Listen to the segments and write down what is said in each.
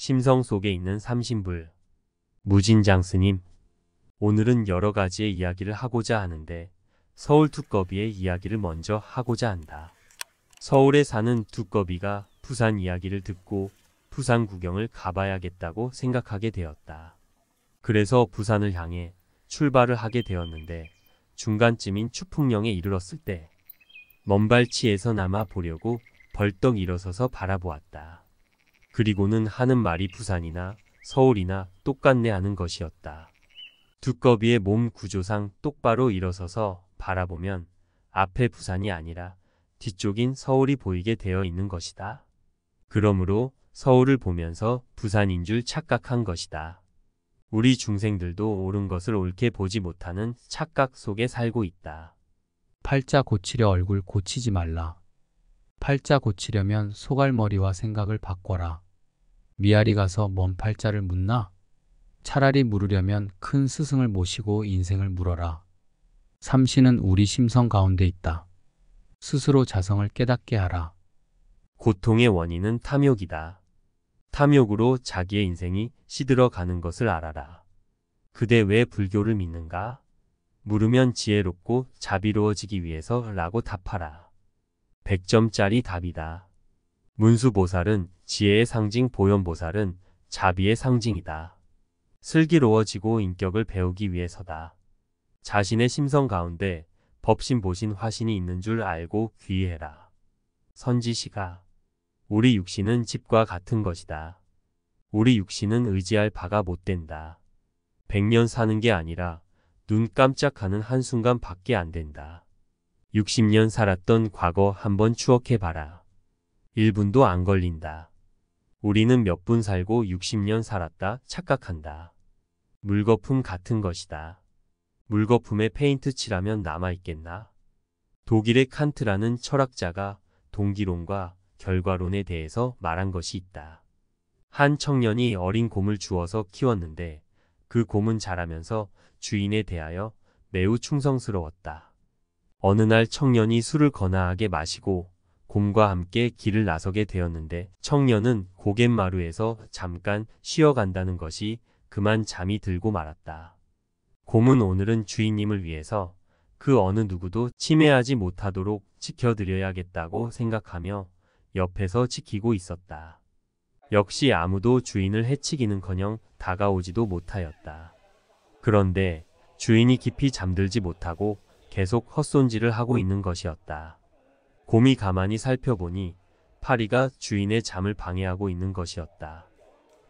심성 속에 있는 삼신불 무진장 스님 오늘은 여러 가지의 이야기를 하고자 하는데 서울 두꺼비의 이야기를 먼저 하고자 한다. 서울에 사는 두꺼비가 부산 이야기를 듣고 부산 구경을 가봐야겠다고 생각하게 되었다. 그래서 부산을 향해 출발을 하게 되었는데 중간쯤인 추풍령에 이르렀을 때 먼발치에서 남아 보려고 벌떡 일어서서 바라보았다. 그리고는 하는 말이 부산이나 서울이나 똑같네 하는 것이었다. 두꺼비의 몸 구조상 똑바로 일어서서 바라보면 앞에 부산이 아니라 뒤쪽인 서울이 보이게 되어 있는 것이다. 그러므로 서울을 보면서 부산인 줄 착각한 것이다. 우리 중생들도 옳은 것을 옳게 보지 못하는 착각 속에 살고 있다. 팔자 고치려 얼굴 고치지 말라. 팔자 고치려면 소갈머리와 생각을 바꿔라. 미아리 가서 먼 팔자를 묻나? 차라리 물으려면 큰 스승을 모시고 인생을 물어라. 삼신은 우리 심성 가운데 있다. 스스로 자성을 깨닫게 하라. 고통의 원인은 탐욕이다. 탐욕으로 자기의 인생이 시들어가는 것을 알아라. 그대 왜 불교를 믿는가? 물으면 지혜롭고 자비로워지기 위해서 라고 답하라. 100점짜리 답이다. 문수보살은 지혜의 상징 보현보살은 자비의 상징이다. 슬기로워지고 인격을 배우기 위해서다. 자신의 심성 가운데 법신보신 화신이 있는 줄 알고 귀해라. 선지시가 우리 육신은 집과 같은 것이다. 우리 육신은 의지할 바가 못 된다. 100년 사는 게 아니라 눈 깜짝하는 한순간 밖에 안 된다. 60년 살았던 과거 한번 추억해봐라. 1분도 안 걸린다. 우리는 몇 분 살고 60년 살았다 착각한다. 물거품 같은 것이다. 물거품에 페인트 칠하면 남아있겠나? 독일의 칸트라는 철학자가 동기론과 결과론에 대해서 말한 것이 있다. 한 청년이 어린 곰을 주워서 키웠는데 그 곰은 자라면서 주인에 대하여 매우 충성스러웠다. 어느 날 청년이 술을 거나하게 마시고 곰과 함께 길을 나서게 되었는데 청년은 고갯마루에서 잠깐 쉬어간다는 것이 그만 잠이 들고 말았다. 곰은 오늘은 주인님을 위해서 그 어느 누구도 침해하지 못하도록 지켜드려야겠다고 생각하며 옆에서 지키고 있었다. 역시 아무도 주인을 해치기는커녕 다가오지도 못하였다. 그런데 주인이 깊이 잠들지 못하고 계속 헛손질을 하고 있는 것이었다. 곰이 가만히 살펴보니 파리가 주인의 잠을 방해하고 있는 것이었다.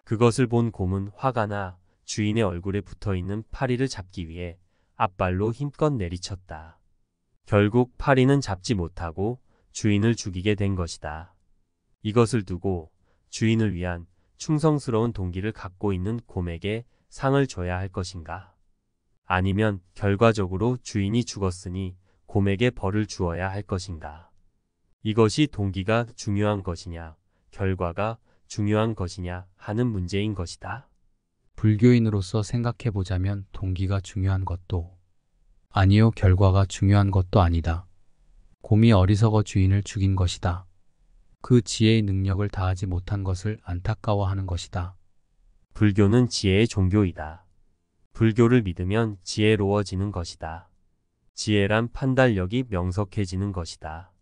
그것을 본 곰은 화가 나 주인의 얼굴에 붙어있는 파리를 잡기 위해 앞발로 힘껏 내리쳤다. 결국 파리는 잡지 못하고 주인을 죽이게 된 것이다. 이것을 두고 주인을 위한 충성스러운 동기를 갖고 있는 곰에게 상을 줘야 할 것인가? 아니면 결과적으로 주인이 죽었으니 곰에게 벌을 주어야 할 것인가. 이것이 동기가 중요한 것이냐, 결과가 중요한 것이냐 하는 문제인 것이다. 불교인으로서 생각해 보자면 동기가 중요한 것도 아니요 결과가 중요한 것도 아니다. 곰이 어리석어 주인을 죽인 것이다. 그 지혜의 능력을 다하지 못한 것을 안타까워하는 것이다. 불교는 지혜의 종교이다. 불교를 믿으면 지혜로워지는 것이다. 지혜란 판단력이 명석해지는 것이다.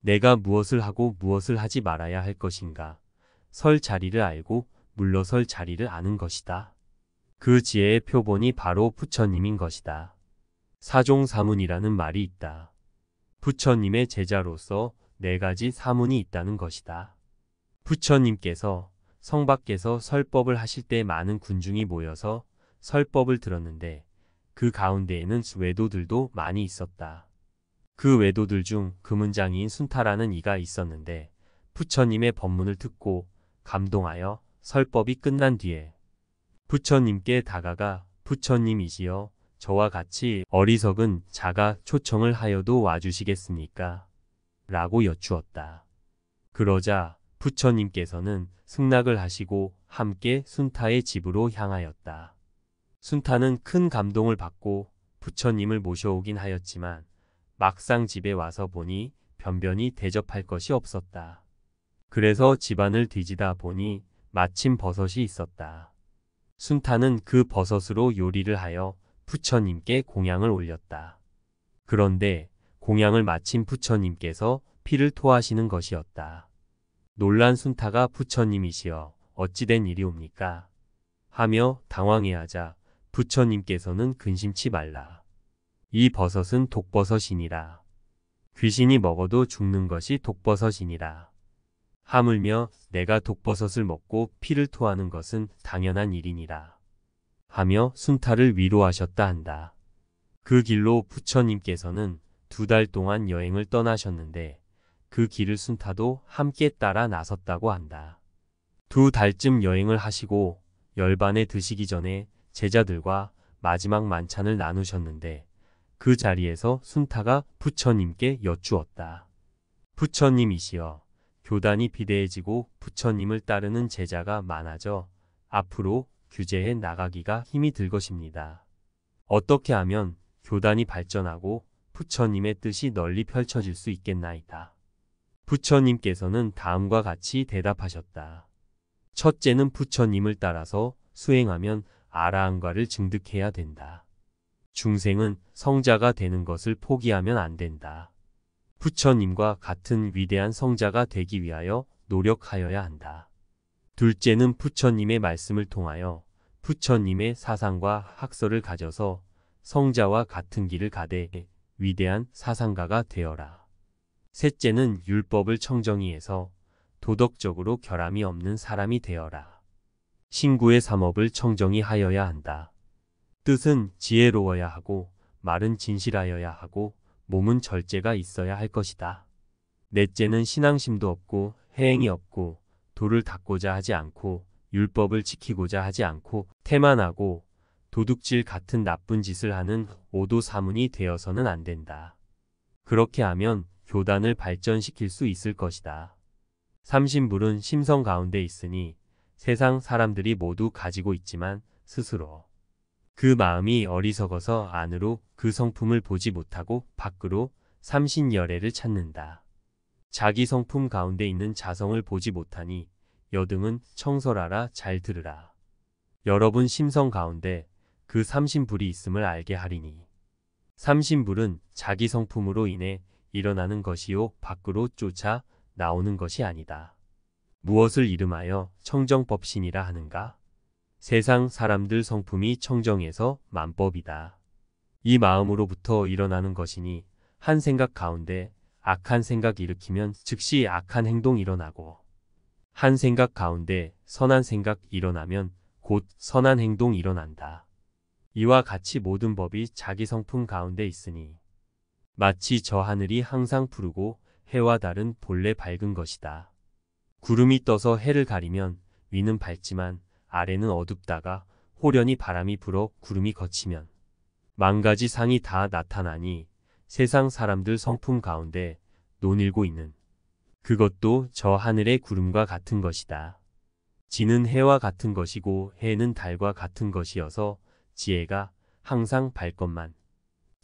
내가 무엇을 하고 무엇을 하지 말아야 할 것인가. 설 자리를 알고 물러설 자리를 아는 것이다. 그 지혜의 표본이 바로 부처님인 것이다. 사종사문이라는 말이 있다. 부처님의 제자로서 네 가지 사문이 있다는 것이다. 부처님께서 성밖에서 설법을 하실 때 많은 군중이 모여서 설법을 들었는데 그 가운데에는 외도들도 많이 있었다. 그 외도들 중금은장인 순타라는 이가 있었는데 부처님의 법문을 듣고 감동하여 설법이 끝난 뒤에 부처님께 다가가 부처님이시여 저와 같이 어리석은 자가 초청을 하여도 와주시겠습니까? 라고 여쭈었다. 그러자 부처님께서는 승낙을 하시고 함께 순타의 집으로 향하였다. 순타는 큰 감동을 받고 부처님을 모셔오긴 하였지만 막상 집에 와서 보니 변변히 대접할 것이 없었다. 그래서 집안을 뒤지다 보니 마침 버섯이 있었다. 순타는 그 버섯으로 요리를 하여 부처님께 공양을 올렸다. 그런데 공양을 마친 부처님께서 피를 토하시는 것이었다. 놀란 순타가 부처님이시여 어찌된 일이옵니까? 하며 당황해하자 부처님께서는 근심치 말라. 이 버섯은 독버섯이니라. 귀신이 먹어도 죽는 것이 독버섯이니라. 하물며 내가 독버섯을 먹고 피를 토하는 것은 당연한 일이니라. 하며 순타를 위로하셨다 한다. 그 길로 부처님께서는 두 달 동안 여행을 떠나셨는데 그 길을 순타도 함께 따라 나섰다고 한다. 두 달쯤 여행을 하시고 열반에 드시기 전에 제자들과 마지막 만찬을 나누셨는데 그 자리에서 순타가 부처님께 여쭈었다. 부처님이시여, 교단이 비대해지고 부처님을 따르는 제자가 많아져 앞으로 규제해 나가기가 힘이 들 것입니다. 어떻게 하면 교단이 발전하고 부처님의 뜻이 널리 펼쳐질 수 있겠나이다. 부처님께서는 다음과 같이 대답하셨다. 첫째는 부처님을 따라서 수행하면 아라한과를 증득해야 된다. 중생은 성자가 되는 것을 포기하면 안 된다. 부처님과 같은 위대한 성자가 되기 위하여 노력하여야 한다. 둘째는 부처님의 말씀을 통하여 부처님의 사상과 학설을 가져서 성자와 같은 길을 가되 위대한 사상가가 되어라. 셋째는 율법을 청정히 해서 도덕적으로 결함이 없는 사람이 되어라. 신구의 삼업을 청정히 하여야 한다. 뜻은 지혜로워야 하고 말은 진실하여야 하고 몸은 절제가 있어야 할 것이다. 넷째는 신앙심도 없고 해행이 없고 도를 닦고자 하지 않고 율법을 지키고자 하지 않고 태만하고 도둑질 같은 나쁜 짓을 하는 오도 사문이 되어서는 안 된다. 그렇게 하면 교단을 발전시킬 수 있을 것이다. 삼신불은 심성 가운데 있으니 세상 사람들이 모두 가지고 있지만 스스로 그 마음이 어리석어서 안으로 그 성품을 보지 못하고 밖으로 삼신열애를 찾는다. 자기 성품 가운데 있는 자성을 보지 못하니 여등은 청설하라 잘 들으라. 여러분 심성 가운데 그 삼신불이 있음을 알게 하리니 삼신불은 자기 성품으로 인해 일어나는 것이요 밖으로 쫓아 나오는 것이 아니다. 무엇을 이름하여 청정법신이라 하는가? 세상 사람들 성품이 청정해서 만법이다. 이 마음으로부터 일어나는 것이니 한 생각 가운데 악한 생각 일으키면 즉시 악한 행동 일어나고 한 생각 가운데 선한 생각 일어나면 곧 선한 행동 일어난다. 이와 같이 모든 법이 자기 성품 가운데 있으니 마치 저 하늘이 항상 푸르고 해와 달은 본래 밝은 것이다. 구름이 떠서 해를 가리면 위는 밝지만 아래는 어둡다가 호련히 바람이 불어 구름이 거치면 만가지 상이 다 나타나니 세상 사람들 성품 가운데 논일고 있는 그것도 저 하늘의 구름과 같은 것이다. 지는 해와 같은 것이고 해는 달과 같은 것이어서 지혜가 항상 밝건만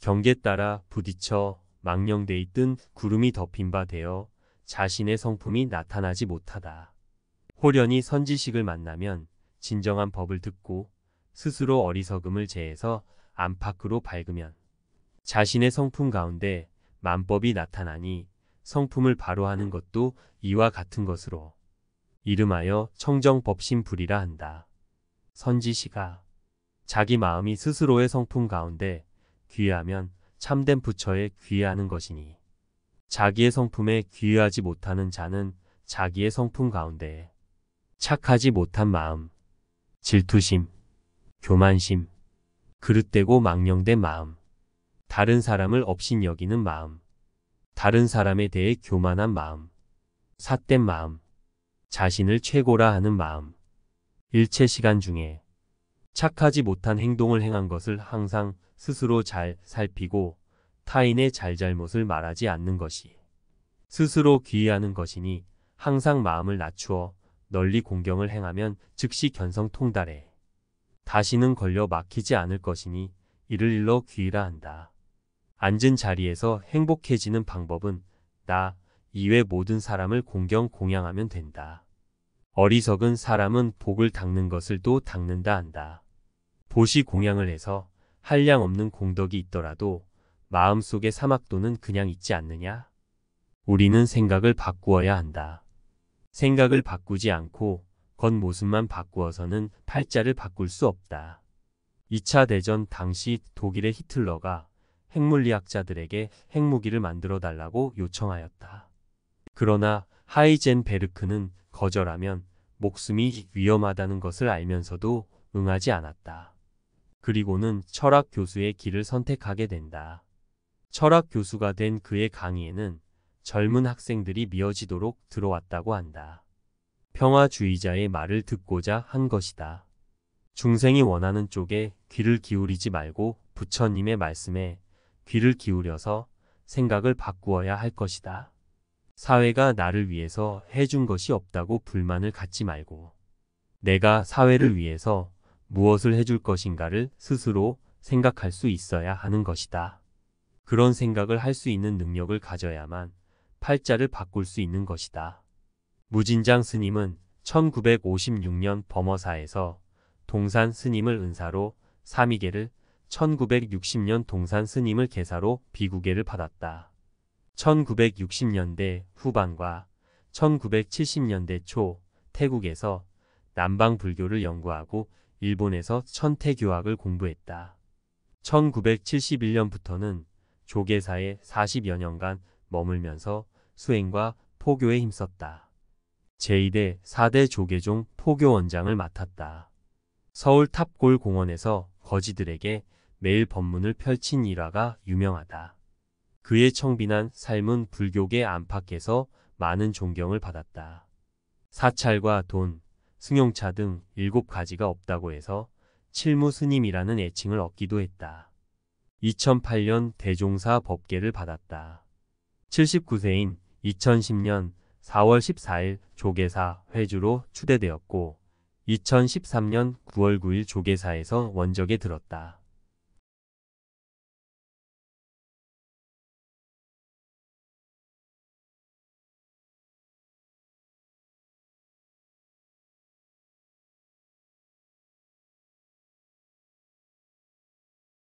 경계 따라 부딪혀 망령돼 있던 구름이 덮인 바 되어 자신의 성품이 나타나지 못하다. 호련이 선지식을 만나면 진정한 법을 듣고 스스로 어리석음을 제해서 안팎으로 밝으면 자신의 성품 가운데 만법이 나타나니 성품을 바로 하는 것도 이와 같은 것으로 이름하여 청정법신불이라 한다. 선지시가 자기 마음이 스스로의 성품 가운데 귀하면 참된 부처에 귀하는 것이니 자기의 성품에 귀의하지 못하는 자는 자기의 성품 가운데 착하지 못한 마음, 질투심, 교만심, 그릇되고 망령된 마음, 다른 사람을 업신 여기는 마음, 다른 사람에 대해 교만한 마음, 삿된 마음, 자신을 최고라 하는 마음, 일체 시간 중에 착하지 못한 행동을 행한 것을 항상 스스로 잘 살피고 타인의 잘잘못을 말하지 않는 것이 스스로 귀의하는 것이니 항상 마음을 낮추어 널리 공경을 행하면 즉시 견성 통달해 다시는 걸려 막히지 않을 것이니 이를 일러 귀의라 한다. 앉은 자리에서 행복해지는 방법은 나 이외 모든 사람을 공경 공양하면 된다. 어리석은 사람은 복을 닦는 것을 또 닦는다 한다. 보시 공양을 해서 한량 없는 공덕이 있더라도 마음속의 사막도는 그냥 있지 않느냐? 우리는 생각을 바꾸어야 한다. 생각을 바꾸지 않고 겉모습만 바꾸어서는 팔자를 바꿀 수 없다. 2차 대전 당시 독일의 히틀러가 핵물리학자들에게 핵무기를 만들어 달라고 요청하였다. 그러나 하이젠베르크는 거절하면 목숨이 위험하다는 것을 알면서도 응하지 않았다. 그리고는 철학 교수의 길을 선택하게 된다. 철학 교수가 된 그의 강의에는 젊은 학생들이 미어지도록 들어왔다고 한다. 평화주의자의 말을 듣고자 한 것이다. 중생이 원하는 쪽에 귀를 기울이지 말고 부처님의 말씀에 귀를 기울여서 생각을 바꾸어야 할 것이다. 사회가 나를 위해서 해준 것이 없다고 불만을 갖지 말고 내가 사회를 위해서 무엇을 해줄 것인가를 스스로 생각할 수 있어야 하는 것이다. 그런 생각을 할 수 있는 능력을 가져야만 팔자를 바꿀 수 있는 것이다. 무진장 스님은 1956년 범어사에서 동산 스님을 은사로 삼위계를 1960년 동산 스님을 계사로 비구계를 받았다. 1960년대 후반과 1970년대 초 태국에서 남방 불교를 연구하고 일본에서 천태교학을 공부했다. 1971년부터는 조계사에 40여 년간 머물면서 수행과 포교에 힘썼다. 제2대 4대 조계종 포교원장을 맡았다. 서울 탑골 공원에서 거지들에게 매일 법문을 펼친 일화가 유명하다. 그의 청빈한 삶은 불교계 안팎에서 많은 존경을 받았다. 사찰과 돈, 승용차 등 일곱 가지가 없다고 해서 칠무 스님이라는 애칭을 얻기도 했다. 2008년 대종사 법계를 받았다. 79세인 2010년 4월 14일 조계사 회주로 추대되었고 2013년 9월 9일 조계사에서 원적에 들었다.